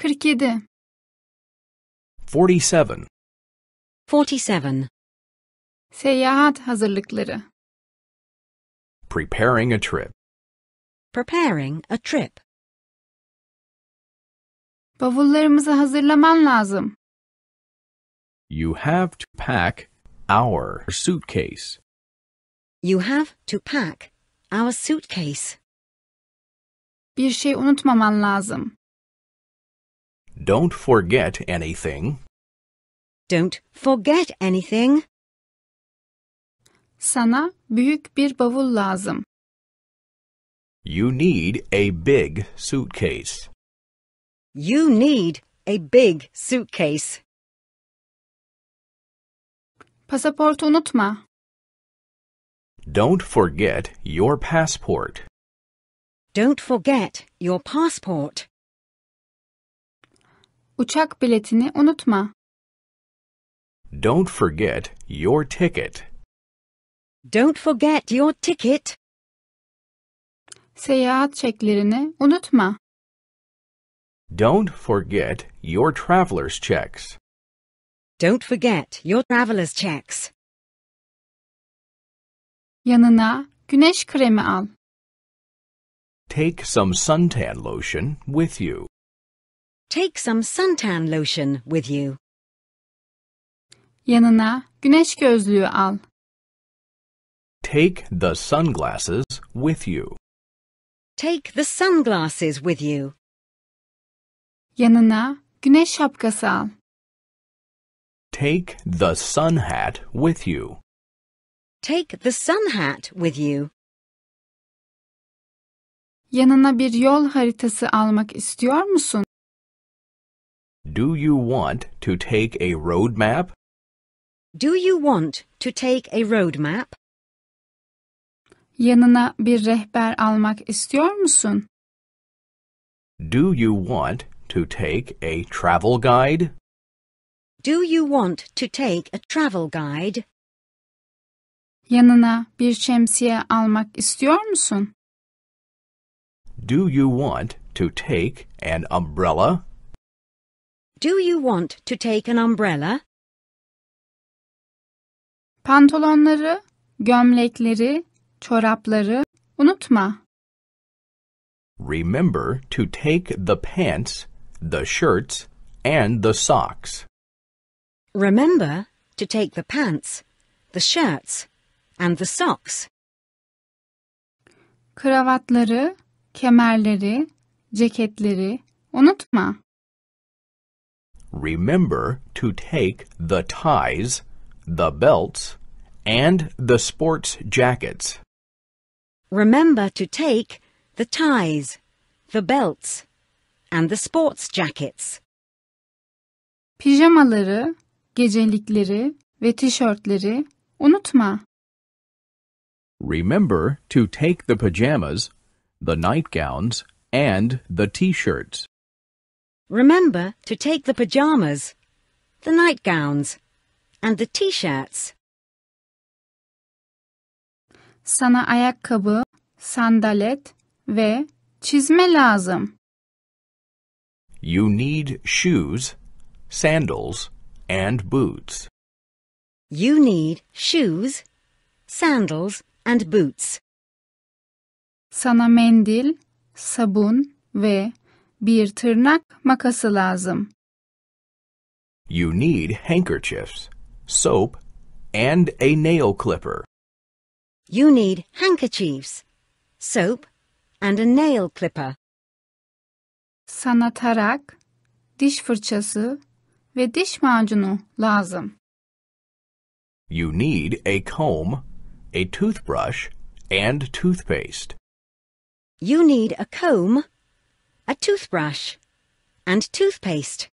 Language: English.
47 47. 47. Seyahat hazırlıkları Preparing a trip. Preparing a trip. Bavullarımızı hazırlaman lazım. You have to pack our suitcase. You have to pack our suitcase. Bir şey unutmaman lazım. Don't forget anything. Don't forget anything. Sana büyük bir bavul lazım. You need a big suitcase. You need a big suitcase. Pasaportu unutma. Don't forget your passport. Don't forget your passport. Uçak biletini unutma. Don't forget your ticket. Don't forget your ticket. Seyahat çeklerini unutma. Don't forget your traveler's checks. Don't forget your traveler's checks. Yanına güneş kremi al. Take some suntan lotion with you. Take some suntan lotion with you. Yanına güneş gözlüğü al. Take the sunglasses with you. Take the sunglasses with you. Yanına güneş şapkası al. Take the sun hat with you. Take the sun hat with you. Yanına bir yol haritası almak istiyor musun? Do you want to take a road map? Do you want to take a road map? Yanına bir rehber almak istiyor musun? Do you want to take a travel guide? Do you want to take a travel guide? Yanına bir şemsiye almak istiyor musun? Do you want to take an umbrella? Do you want to take an umbrella? Pantolonları, gömlekleri, çorapları unutma. Remember to take the pants, the shirts, and the socks. Remember to take the pants, the shirts, and the socks. Kravatları, kemerleri, ceketleri unutma remember to take the ties, the belts, and the sports jackets. Remember to take the ties, the belts, and the sports jackets. Pijamaları, gecelikleri ve tişörtleri unutma. Remember to take the pajamas, the nightgowns, and the t-shirts. Remember to take the pyjamas, the nightgowns and the t-shirts. Sana ayakkabı, sandalet ve çizme lazım. You need shoes, sandals and boots. You need shoes, sandals and boots. Sana mendil, sabun ve Bir tırnak makası lazım. You need handkerchiefs, soap, and a nail clipper. You need handkerchiefs, soap, and a nail clipper. Sana tarak, diş fırçası ve diş macunu lazım. You need a comb, a toothbrush, and toothpaste. You need a comb, a toothbrush, and toothpaste.